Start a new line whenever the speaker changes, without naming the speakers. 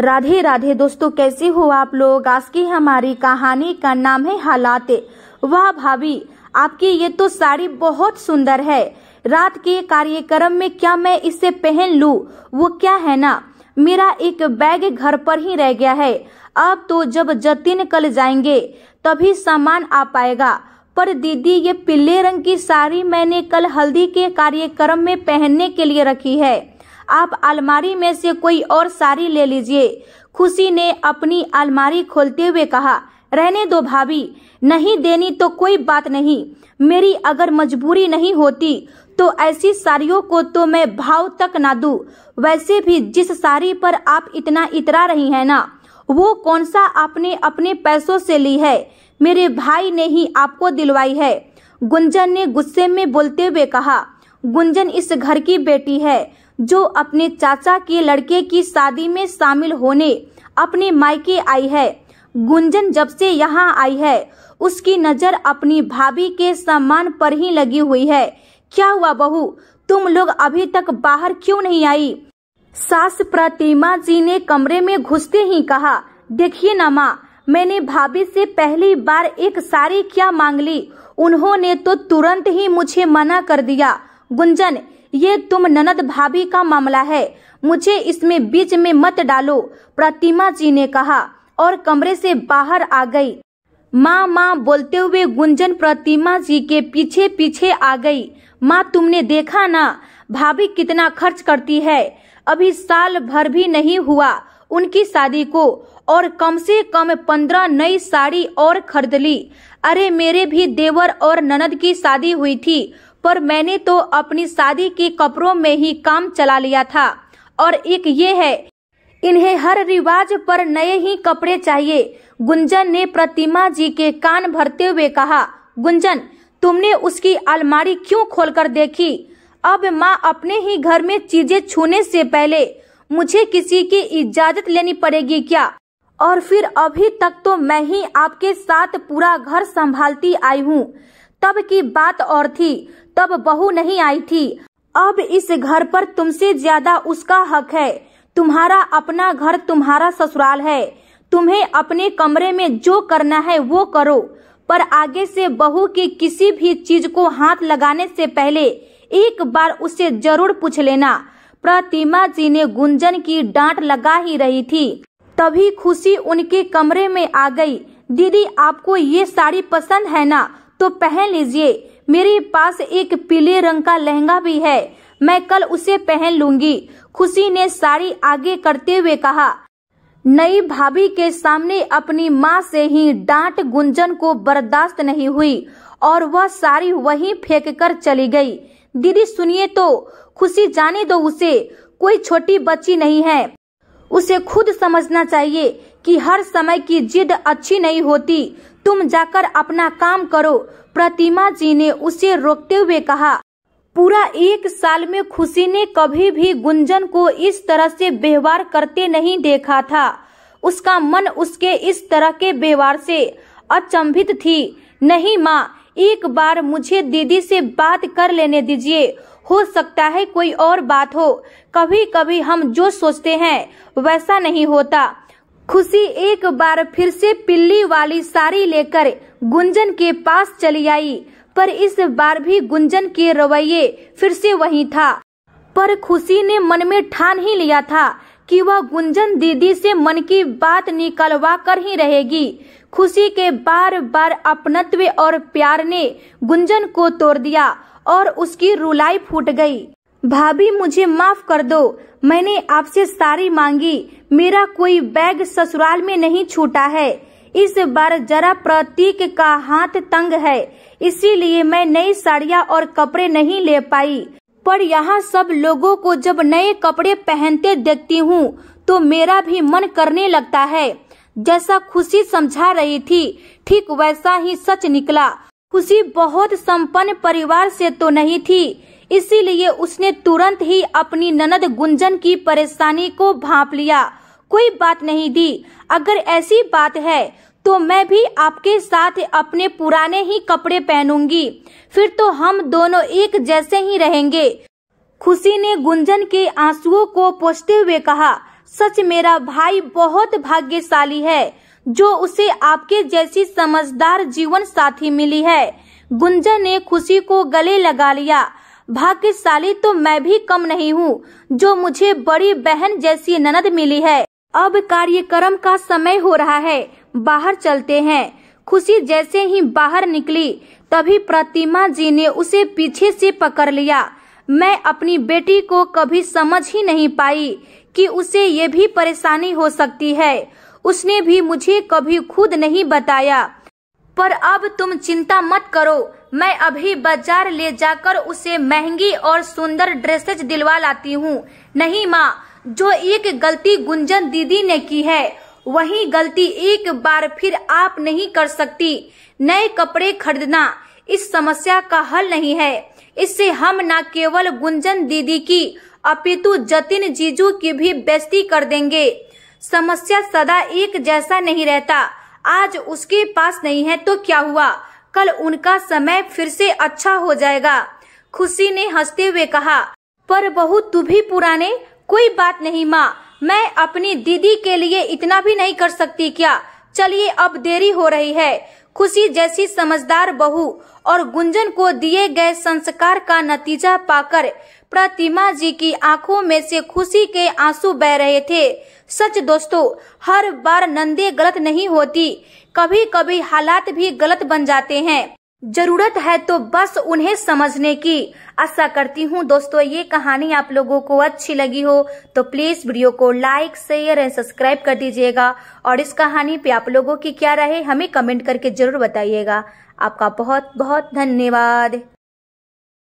राधे राधे दोस्तों कैसे हो आप लोग आज की हमारी कहानी का नाम है हालाते वाह भाभी आपकी ये तो साड़ी बहुत सुंदर है रात के कार्यक्रम में क्या मैं इसे पहन लूं? वो क्या है ना मेरा एक बैग घर पर ही रह गया है अब तो जब जतिन कल जाएंगे तभी सामान आ पाएगा पर दीदी ये पीले रंग की साड़ी मैंने कल हल्दी के कार्यक्रम में पहनने के लिए रखी है आप अलमारी में से कोई और साड़ी ले लीजिए खुशी ने अपनी अलमारी खोलते हुए कहा रहने दो भाभी नहीं देनी तो कोई बात नहीं मेरी अगर मजबूरी नहीं होती तो ऐसी साड़ियों को तो मैं भाव तक ना दूं। वैसे भी जिस साड़ी पर आप इतना इतरा रही हैं ना वो कौन सा आपने अपने पैसों से ली है मेरे भाई ने ही आपको दिलवाई है गुंजन ने गुस्से में बोलते हुए कहा गुंजन इस घर की बेटी है जो अपने चाचा के लड़के की शादी में शामिल होने अपने मायके आई है गुंजन जब से यहाँ आई है उसकी नजर अपनी भाभी के सम्मान पर ही लगी हुई है क्या हुआ बहू तुम लोग अभी तक बाहर क्यों नहीं आई सास प्रतिमा जी ने कमरे में घुसते ही कहा देखिए ना माँ मैंने भाभी से पहली बार एक साड़ी क्या मांग ली उन्होंने तो तुरंत ही मुझे मना कर दिया गुंजन ये तुम ननद भाभी का मामला है मुझे इसमें बीच में मत डालो प्रतिमा जी ने कहा और कमरे से बाहर आ गई माँ माँ बोलते हुए गुंजन प्रतिमा जी के पीछे पीछे आ गई माँ तुमने देखा ना भाभी कितना खर्च करती है अभी साल भर भी नहीं हुआ उनकी शादी को और कम से कम पंद्रह नई साड़ी और खरीद ली अरे मेरे भी देवर और ननद की शादी हुई थी पर मैंने तो अपनी शादी के कपड़ों में ही काम चला लिया था और एक ये है इन्हें हर रिवाज पर नए ही कपड़े चाहिए गुंजन ने प्रतिमा जी के कान भरते हुए कहा गुंजन तुमने उसकी अलमारी क्यों खोलकर देखी अब माँ अपने ही घर में चीजें छूने से पहले मुझे किसी की इजाजत लेनी पड़ेगी क्या और फिर अभी तक तो मैं ही आपके साथ पूरा घर संभालती आई हूँ तब की बात और थी तब बहू नहीं आई थी अब इस घर पर तुमसे ज्यादा उसका हक है तुम्हारा अपना घर तुम्हारा ससुराल है तुम्हें अपने कमरे में जो करना है वो करो पर आगे से बहू की किसी भी चीज को हाथ लगाने से पहले एक बार उसे जरूर पूछ लेना प्रतिमा जी ने गुंजन की डांट लगा ही रही थी तभी खुशी उनके कमरे में आ गई दीदी आपको ये साड़ी पसंद है ना तो पहन लीजिए मेरे पास एक पीले रंग का लहंगा भी है मैं कल उसे पहन लूंगी खुशी ने साड़ी आगे करते हुए कहा नई भाभी के सामने अपनी माँ से ही डांट गुंजन को बर्दाश्त नहीं हुई और वह साड़ी वहीं फेंक कर चली गई दीदी सुनिए तो खुशी जाने दो उसे कोई छोटी बच्ची नहीं है उसे खुद समझना चाहिए कि हर समय की जिद अच्छी नहीं होती तुम जाकर अपना काम करो प्रतिमा जी ने उसे रोकते हुए कहा पूरा एक साल में खुशी ने कभी भी गुंजन को इस तरह से व्यवहार करते नहीं देखा था उसका मन उसके इस तरह के व्यवहार से अचंभित थी नहीं माँ एक बार मुझे दीदी से बात कर लेने दीजिए हो सकता है कोई और बात हो कभी कभी हम जो सोचते हैं वैसा नहीं होता खुशी एक बार फिर से पिल्ली वाली साड़ी लेकर गुंजन के पास चली आई पर इस बार भी गुंजन के रवैये फिर से वही था पर खुशी ने मन में ठान ही लिया था कि वह गुंजन दीदी से मन की बात निकलवा कर ही रहेगी खुशी के बार बार अपनत्व और प्यार ने गुंजन को तोड़ दिया और उसकी रुलाई फूट गई भाभी मुझे माफ कर दो मैंने आपसे सारी मांगी मेरा कोई बैग ससुराल में नहीं छूटा है इस बार जरा प्रतीक का हाथ तंग है इसीलिए मैं नई साड़ियाँ और कपड़े नहीं ले पाई पर यहाँ सब लोगों को जब नए कपड़े पहनते देखती हूँ तो मेरा भी मन करने लगता है जैसा खुशी समझा रही थी ठीक वैसा ही सच निकला खुशी बहुत संपन्न परिवार से तो नहीं थी इसीलिए उसने तुरंत ही अपनी ननद गुंजन की परेशानी को भाप लिया कोई बात नहीं दी अगर ऐसी बात है तो मैं भी आपके साथ अपने पुराने ही कपड़े पहनूंगी फिर तो हम दोनों एक जैसे ही रहेंगे खुशी ने गुंजन के आंसुओं को पोषते हुए कहा सच मेरा भाई बहुत भाग्यशाली है जो उसे आपके जैसी समझदार जीवन साथी मिली है गुंजन ने खुशी को गले लगा लिया भाग्यशाली तो मैं भी कम नहीं हूँ जो मुझे बड़ी बहन जैसी ननद मिली है अब कार्यक्रम का समय हो रहा है बाहर चलते हैं खुशी जैसे ही बाहर निकली तभी प्रतिमा जी ने उसे पीछे से पकड़ लिया मैं अपनी बेटी को कभी समझ ही नहीं पाई कि उसे ये भी परेशानी हो सकती है उसने भी मुझे कभी खुद नहीं बताया पर अब तुम चिंता मत करो मैं अभी बाजार ले जाकर उसे महंगी और सुंदर ड्रेसेज दिलवा लाती हूँ नहीं माँ जो एक गलती गुंजन दीदी ने की है वही गलती एक बार फिर आप नहीं कर सकती नए कपड़े खरीदना इस समस्या का हल नहीं है इससे हम न केवल गुंजन दीदी की अपितु जतिन जीजू की भी बेस्ती कर देंगे समस्या सदा एक जैसा नहीं रहता आज उसके पास नहीं है तो क्या हुआ कल उनका समय फिर से अच्छा हो जाएगा खुशी ने हंसते हुए कहा पर बहू तू भी पुराने कोई बात नहीं माँ मैं अपनी दीदी के लिए इतना भी नहीं कर सकती क्या चलिए अब देरी हो रही है खुशी जैसी समझदार बहू और गुंजन को दिए गए संस्कार का नतीजा पाकर प्रतिमा जी की आंखों में से खुशी के आंसू बह रहे थे सच दोस्तों हर बार नंदे गलत नहीं होती कभी कभी हालात भी गलत बन जाते हैं जरूरत है तो बस उन्हें समझने की आशा करती हूँ दोस्तों ये कहानी आप लोगों को अच्छी लगी हो तो प्लीज वीडियो को लाइक शेयर एंड सब्सक्राइब कर दीजिएगा और इस कहानी पे आप लोगों की क्या राय हमें कमेंट करके जरूर बताइएगा आपका बहुत बहुत धन्यवाद